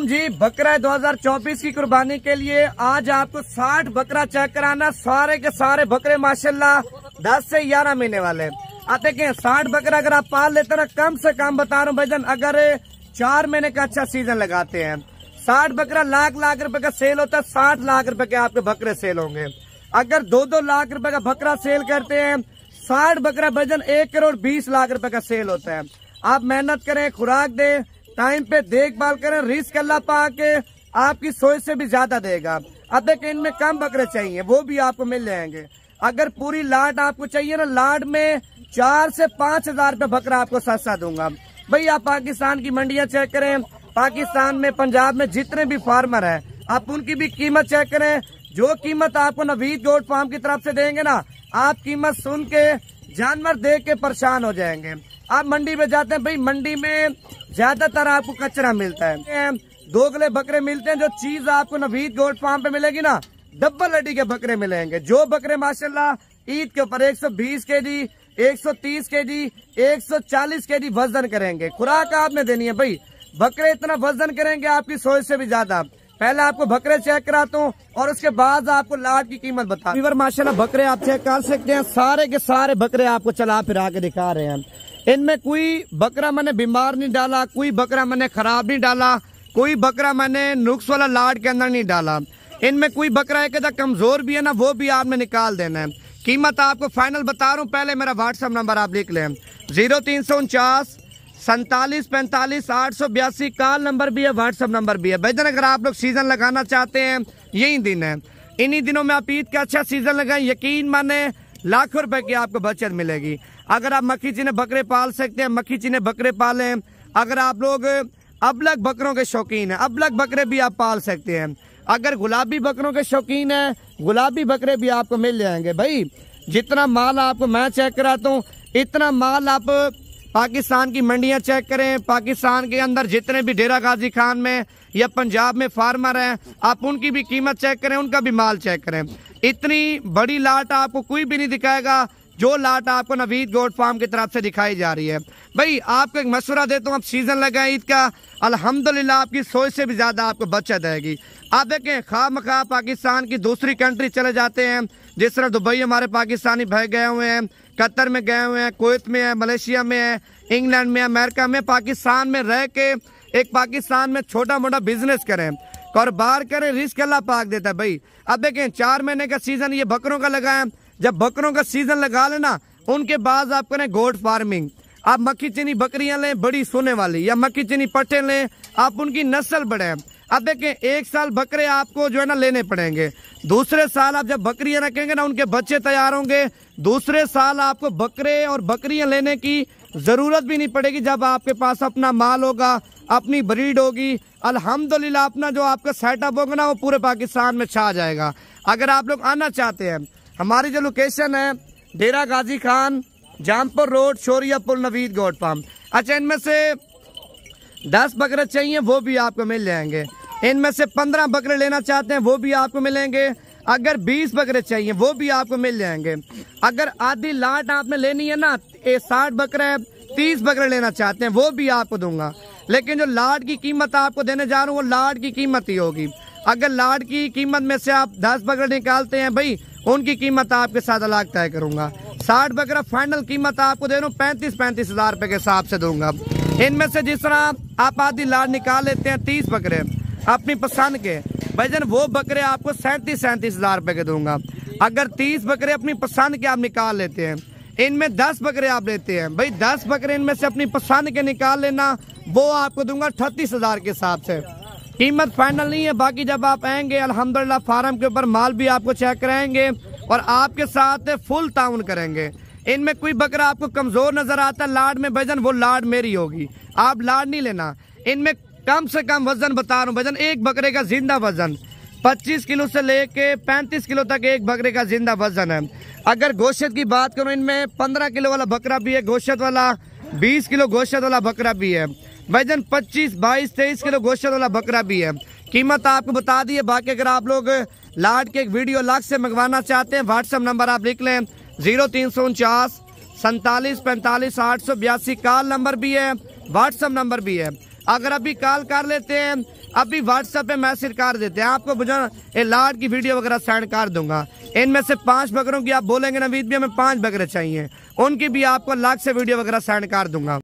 जी बकरा 2024 की कुर्बानी के लिए आज आपको 60 बकरा चेक कराना सारे के सारे बकरे माशाल्लाह 10 से 11 महीने वाले आप देखें 60 बकरा अगर आप पाल लेते ना कम से कम बता रहा हूँ भाईजन अगर चार महीने का अच्छा सीजन लगाते हैं 60 बकरा लाख लाख रुपए का सेल होता है साठ लाख रूपये के आपके बकरे सेल होंगे अगर दो दो लाख रूपये का बकरा सेल करते हैं साठ बकरा भजन एक करोड़ बीस लाख रूपये का सेल होता है आप मेहनत करें खुराक दें टाइम पे देखभाल करें रिस्क अल्लाह के आपकी सोच से भी ज्यादा देगा अब देखे इनमें कम बकरे चाहिए वो भी आपको मिल जाएंगे अगर पूरी लाट आपको चाहिए ना लाट में चार से पाँच हजार रूपये बकरा आपको सस्ता दूंगा भाई आप पाकिस्तान की मंडियां चेक करें पाकिस्तान में पंजाब में जितने भी फार्मर हैं आप उनकी भी कीमत चेक करें जो कीमत आपको नवीद गोट फार्म की तरफ से देंगे ना आप कीमत सुन के जानवर देख के परेशान हो जाएंगे आप मंडी में जाते हैं भाई मंडी में ज्यादातर आपको कचरा मिलता है दो गले बकरे मिलते हैं जो चीज आपको नवीद गोल्ड फार्म पे मिलेगी ना डब्बल लड्डी के बकरे मिलेंगे जो बकरे माशाल्लाह ईद के ऊपर 120 एक सौ चालीस के जी वजन करेंगे खुराक आपने देनी है भाई बकरे इतना वजन करेंगे आपकी सोच से भी ज्यादा पहले आपको बकरे चेक कराता हूँ और उसके बाद आपको लाट की कीमत बता माशाला बकरे आप चेक कर सकते हैं सारे के सारे बकरे आपको चला फिर आके दिखा रहे हैं इनमें कोई बकरा मैंने बीमार नहीं डाला कोई बकरा मैंने खराब नहीं डाला कोई बकरा मैंने नुक्स वाला लाड के अंदर नहीं डाला इनमें कोई बकरा एक कमजोर भी है ना वो भी आपने निकाल देना है कीमत आपको फाइनल बता रहा हूँ पहले मेरा व्हाट्सअप नंबर आप लिख लें जीरो तीन सौ उनचास सैतालीस पैंतालीस आठ सौ बयासी काल नंबर भी है व्हाट्सअप नंबर भी है भैया अगर आप लोग सीज़न लगाना चाहते हैं यही दिन है इन्हीं दिनों में आप ईद का अच्छा सीज़न लगाएं यकीन माने लाखों रुपए की आपको बचत मिलेगी अगर आप मक्खी चीने बकरे पाल सकते हैं मक्खी चीने बकरे पालें अगर आप लोग अबलग बकरों के शौकीन हैं अबलग बकरे भी आप पाल सकते हैं अगर गुलाबी बकरों के शौकीन हैं गुलाबी बकरे भी आपको मिल जाएंगे भाई जितना माल आपको मैं चेक कराता हूँ इतना माल आप पाकिस्तान की मंडियाँ चेक करें पाकिस्तान के अंदर जितने भी डेरा गाजी खान में या पंजाब में फार्मर हैं आप उनकी भी कीमत चेक करें उनका भी माल चेक करें इतनी बड़ी लाट आपको कोई भी नहीं दिखाएगा जो लाट आपको नवीद गोट फार्म की तरफ से दिखाई जा रही है भाई आपको एक मशवरा देता हूँ आप सीज़न लगाए ईद का अल्हम्दुलिल्लाह आपकी सोच से भी ज़्यादा आपको बचत आएगी आप देखें खा मखा पाकिस्तान की दूसरी कंट्री चले जाते हैं जिस तरह दुबई हमारे पाकिस्तानी भय गए हुए हैं कतर में गए हुए हैं कोत में है मलेशिया में है इंग्लैंड में अमेरिका में पाकिस्तान में रह के एक पाकिस्तान में छोटा मोटा बिजनेस करें और बाहर करें रिस्क अल्लाह पाक देता है भाई अब देखें चार महीने का सीज़न ये बकरों का लगाएं जब बकरों का सीजन लगा लेना उनके बाद आप करें गोट फार्मिंग आप मक्खी चीनी बकरियां लें बड़ी सोने वाली या मक्खी चीनी पट्टे लें आप उनकी नस्ल बढ़े अब देखें एक साल बकरे आपको जो है ना लेने पड़ेंगे दूसरे साल आप जब बकरियां रखेंगे ना उनके बच्चे तैयार होंगे दूसरे साल आपको बकरे और बकरियां लेने की ज़रूरत भी नहीं पड़ेगी जब आपके पास अपना माल होगा अपनी ब्रीड होगी अल्हम्दुलिल्लाह अपना जो आपका सेटअप होगा ना वो पूरे पाकिस्तान में छा जाएगा अगर आप लोग आना चाहते हैं हमारी जो लोकेशन है डेरा गाजी खान जामपुर रोड शोरियापुर नवीद गोड पाम अच्छा इनमें से दस बकरे चाहिए वो भी आपको मिल जाएंगे इनमें से पंद्रह बकरे लेना चाहते हैं वो भी आपको मिलेंगे अगर बीस बकरे चाहिए वो भी आपको मिल जाएंगे अगर आधी लाट आपने लेनी है ना ये साठ बकरे तीस बकरे लेना चाहते हैं वो भी आपको दूंगा लेकिन जो लाट की कीमत आपको देने जा रहा हूँ वो लाट की कीमत ही होगी अगर लाट की कीमत में से आप दस बकरे निकालते हैं भाई उनकी कीमत आपके साथ अलग तय करूंगा साठ बकरा फाइनल कीमत आपको दे रहा हूँ पैंतीस पैंतीस हजार रुपये के हिसाब से दूंगा इनमें से जिस तरह आप आधी लाट निकाल लेते हैं तीस बकरे अपनी पसंद के भाईजन वो बकरे आपको सैंतीस सैंतीस हजार रुपये के दूंगा अगर तीस बकरे अपनी पसंद के आप निकाल लेते हैं इनमें दस बकरे आप लेते हैं भाई दस बकरे इनमें से अपनी पसंद के निकाल लेना वो आपको दूंगा अठतीस हजार के हिसाब से कीमत फाइनल नहीं है बाकी जब आप आएंगे अल्हम्दुलिल्लाह फार्म के ऊपर माल भी आपको चेक कराएंगे और आपके साथ फुल ताउन करेंगे इनमें कोई बकरा आपको कमज़ोर नज़र आता है लाड में वजन वो लाड मेरी होगी आप लाड नहीं लेना इनमें कम से कम वजन बता रहा हूँ वजन एक बकरे का जिंदा वजन 25 किलो से लेके 35 किलो तक एक बकरे का जिंदा वजन है अगर गोश्त की बात करूँ इनमें 15 किलो वाला बकरा भी है गोश्त वाला बीस किलो गोश्त वाला बकरा भी है वजन पच्चीस बाईस तेईस किलो गोश्त वाला बकरा भी है कीमत आपको बता दी है बाकी अगर आप लोग लाड के एक वीडियो लाख से मंगवाना चाहते हैं व्हाट्सअप नंबर आप लिख लें जीरो तीन सौ उनचास सैतालीस पैंतालीस आठ सौ बयासी कॉल नंबर भी है व्हाट्सअप नंबर भी है अगर अभी कॉल कर लेते हैं अभी व्हाट्सएप पे मैसेज कर देते हैं आपको ये लाड की वीडियो वगैरह सेंड कर दूंगा इनमें से पांच बकरों की आप बोलेंगे नवीद भी हमें पांच बकरे चाहिए उनकी भी आपको लाख से वीडियो वगैरह सेंड कर दूंगा